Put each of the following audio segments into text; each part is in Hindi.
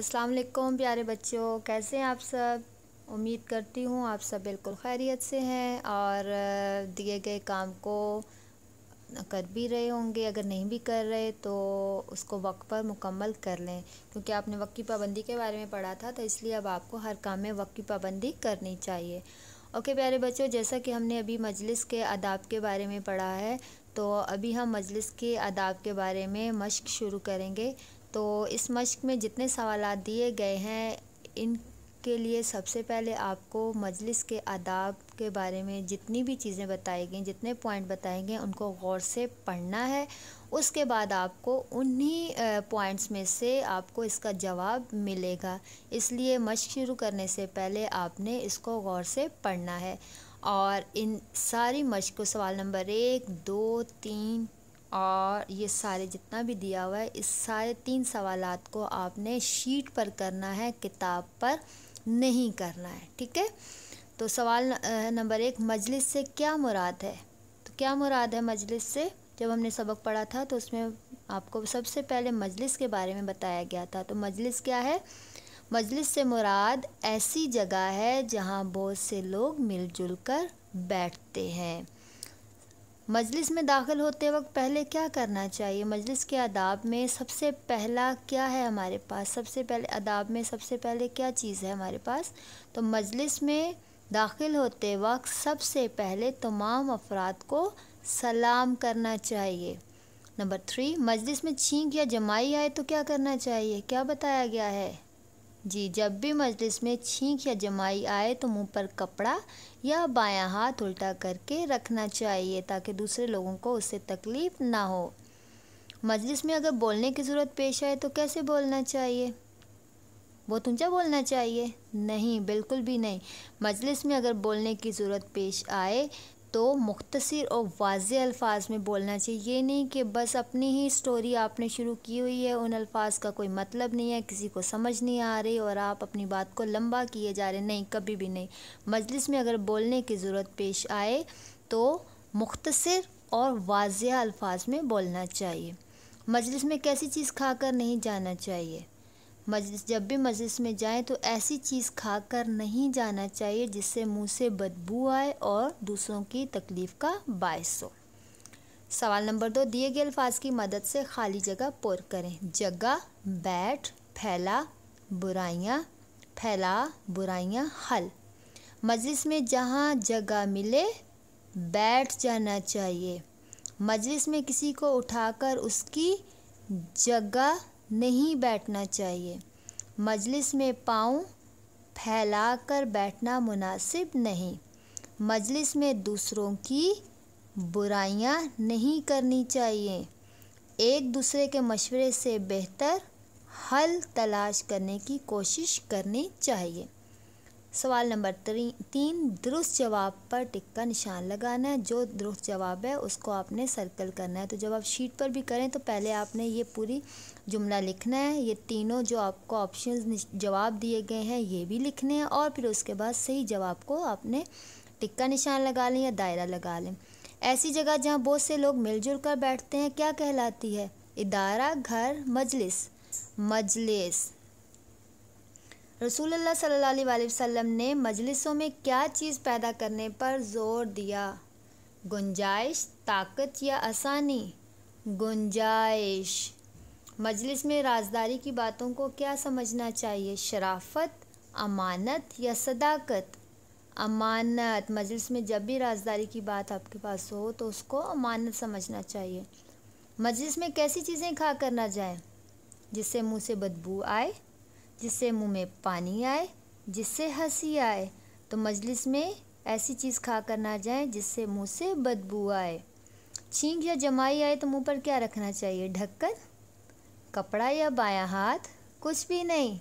अस्सलाम वालेकुम प्यारे बच्चों कैसे हैं आप सब उम्मीद करती हूँ आप सब बिल्कुल खैरियत से हैं और दिए गए काम को कर भी रहे होंगे अगर नहीं भी कर रहे तो उसको वक्त पर मुकम्मल कर लें क्योंकि आपने वक्त की पाबंदी के बारे में पढ़ा था तो इसलिए अब आपको हर काम में वक्त की पाबंदी करनी चाहिए ओके प्यारे बच्चों जैसा कि हमने अभी मजलिस के आदाब के बारे में पढ़ा है तो अभी हम मजलिस के आदाब के बारे में मश्क शुरू करेंगे तो इस मश्क में जितने सवाल दिए गए हैं इनके लिए सबसे पहले आपको मजलिस के आदाब के बारे में जितनी भी चीज़ें बताई गई जितने पॉइंट बताए गए उनको गौर से पढ़ना है उसके बाद आपको उन्हीं पॉइंट्स में से आपको इसका जवाब मिलेगा इसलिए मश्क शुरू करने से पहले आपने इसको गौर से पढ़ना है और इन सारी मश्क को सवाल नंबर एक दो तीन और ये सारे जितना भी दिया हुआ है इस सारे तीन सवाल को आपने शीट पर करना है किताब पर नहीं करना है ठीक है तो सवाल नंबर एक मजलिस से क्या मुराद है तो क्या मुराद है मजलिस से जब हमने सबक पढ़ा था तो उसमें आपको सबसे पहले मजलिस के बारे में बताया गया था तो मजलिस क्या है मजलिस से मुराद ऐसी जगह है जहाँ बहुत से लोग मिलजुल कर बैठते हैं मजलिस में दाखिल होते वक्त पहले क्या करना चाहिए मजलिस के आदाब में सबसे पहला क्या है हमारे पास सबसे पहले आदाब में सबसे पहले क्या चीज़ है हमारे पास तो मजलिस में दाखिल होते वक्त सबसे पहले तमाम अफराद को सलाम करना चाहिए नंबर थ्री मजलिस में छींक या जमाई आए तो क्या करना चाहिए क्या बताया गया है जी जब भी मजलिस में छींक या जमाई आए तो मुंह पर कपड़ा या बायां हाथ उल्टा करके रखना चाहिए ताकि दूसरे लोगों को उससे तकलीफ़ ना हो मजलिस में अगर बोलने की ज़रूरत पेश आए तो कैसे बोलना चाहिए बहुत तो ऊंचा बोलना चाहिए नहीं बिल्कुल भी नहीं मजलिस में अगर बोलने की ज़रूरत पेश आए तो मुख्तसर और वाज अल्फाज में बोलना चाहिए ये नहीं कि बस अपनी ही स्टोरी आपने शुरू की हुई है उन अल्फाज का कोई मतलब नहीं है किसी को समझ नहीं आ रही और आप अपनी बात को लंबा किए जा रहे नहीं कभी भी नहीं मजलिस में अगर बोलने की ज़रूरत पेश आए तो मुख्तर और वाज अल्फाज में बोलना चाहिए मजलिस में कैसी चीज़ खाकर नहीं जाना चाहिए मजलिस जब भी मजलिस में जाएं तो ऐसी चीज़ खाकर नहीं जाना चाहिए जिससे मुंह से बदबू आए और दूसरों की तकलीफ़ का बायस हो सवाल नंबर दो दिए गए अल्फाज की मदद से खाली जगह पुर करें जगह बैठ फैला बुराइयाँ फैला बुराइयाँ हल मजलिस में जहाँ जगह मिले बैठ जाना चाहिए मजलिस में किसी को उठाकर उसकी जगह नहीं बैठना चाहिए मजलिस में पाँव फैलाकर बैठना मुनासिब नहीं मजलिस में दूसरों की बुराइयां नहीं करनी चाहिए एक दूसरे के मशवरे से बेहतर हल तलाश करने की कोशिश करनी चाहिए सवाल नंबर तीन तीन दुरुस्त जवाब पर टिक का निशान लगाना है जो दुरुस्त जवाब है उसको आपने सर्कल करना है तो जब आप शीट पर भी करें तो पहले आपने ये पूरी जुमला लिखना है ये तीनों जो आपको ऑप्शन जवाब दिए गए हैं ये भी लिखने हैं और फिर उसके बाद सही जवाब को आपने टिक का निशान लगा लें या दायरा लगा लें ऐसी जगह जहाँ बहुत से लोग मिलजुल कर बैठते हैं क्या कहलाती है इदारा घर मजलिस मजलिस रसूल सल्लल्लाहु अलैहि वसल्लम ने मजलिसों में क्या चीज़ पैदा करने पर जोर दिया गुंजाइश ताकत या आसानी गुंजाइश मजलिस में राजदारी की बातों को क्या समझना चाहिए शराफत अमानत या सदाकत अमानत मजलिस में जब भी राजदारी की बात आपके पास हो तो उसको अमानत समझना चाहिए मजलिस में कैसी चीज़ें खा कर ना जाए जिससे मुंह से बदबू आए जिससे मुंह में पानी आए जिससे हंसी आए तो मजलिस में ऐसी चीज़ खा कर ना जाए जिससे मुंह से बदबू आए छींक या जमाई आए तो मुंह पर क्या रखना चाहिए ढक्कन कपड़ा या बायां हाथ कुछ भी नहीं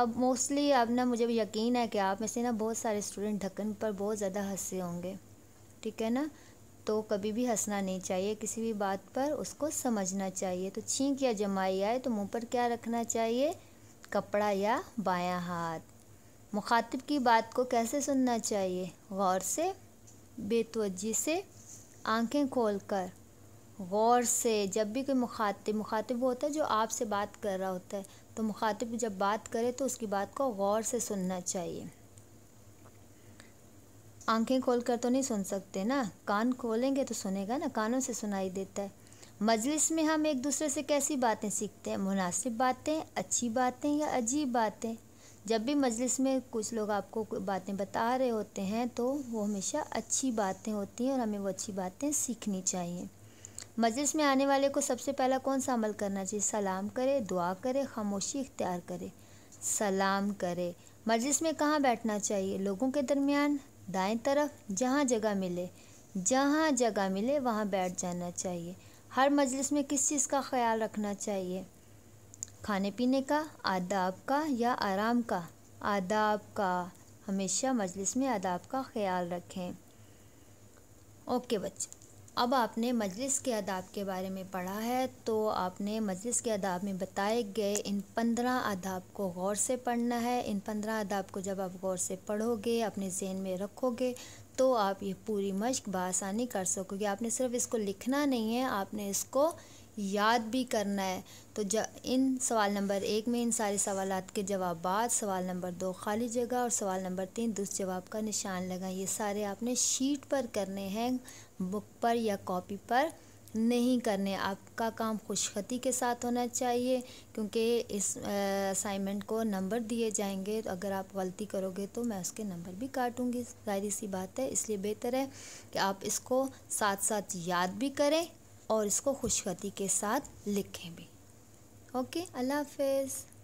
अब मोस्टली अब ना मुझे यकीन है कि आप में से ना बहुत सारे स्टूडेंट ढक्कन पर बहुत ज़्यादा हंसे होंगे ठीक है ना तो कभी भी हंसना नहीं चाहिए किसी भी बात पर उसको समझना चाहिए तो छींक या जमाई आए तो मुंह पर क्या रखना चाहिए कपड़ा या बायां हाथ मुखातिब की बात को कैसे सुनना चाहिए गौर से बेतवजी से आंखें खोलकर गौर से जब भी कोई मुखातिब मुखातिब वो होता है जो आपसे बात कर रहा होता है तो मुखातिब जब बात करे तो उसकी बात को गौर से सुनना चाहिए आंखें खोल कर तो नहीं सुन सकते ना कान खोलेंगे तो सुनेगा ना कानों से सुनाई देता है मजलिस में हम एक दूसरे से कैसी बातें सीखते हैं मुनासिब बातें अच्छी बातें या अजीब बातें जब भी मजलिस में कुछ लोग आपको बातें बता रहे होते हैं तो वो हमेशा अच्छी बातें होती हैं और हमें वो अच्छी बातें सीखनी चाहिए मजलिस में आने वाले को सबसे पहला कौन सा अमल करना चाहिए सलाम करे दुआ करे खामोशी इख्तियार करे सलाम करे मजलिस में कहाँ बैठना चाहिए लोगों के दरमियान दाएं तरफ जहाँ जगह मिले जहाँ जगह मिले वहाँ बैठ जाना चाहिए हर मजलिस में किस चीज़ का ख्याल रखना चाहिए खाने पीने का आदाब का या आराम का आदाब का हमेशा मजलिस में आदाब का ख्याल रखें ओके बच्चे अब आपने मजलिस के आदाब के बारे में पढ़ा है तो आपने मजलिस के आदाब में बताए गए इन पंद्रह आदाब को गौर से पढ़ना है इन पंद्रह आदाब को जब आप गौर से पढ़ोगे अपने जहन में रखोगे तो आप ये पूरी मश्क बसानी कर सकोगे आपने सिर्फ इसको लिखना नहीं है आपने इसको याद भी करना है तो ज इन सवाल नंबर एक में इन सारे सवाल के जवाब सवाल नंबर दो खाली जगह और सवाल नंबर तीन दुस जवाब का निशान लगा ये सारे आपने शीट पर करने हैं बुक पर या कॉपी पर नहीं करने आपका काम खुशखती के साथ होना चाहिए क्योंकि इस असाइनमेंट को नंबर दिए जाएंगे तो अगर आप गलती करोगे तो मैं उसके नंबर भी काटूँगी जाहिर सी बात है इसलिए बेहतर है कि आप इसको साथ साथ याद भी करें और इसको खुशखती के साथ लिखें भी ओके अल्लाह हाफ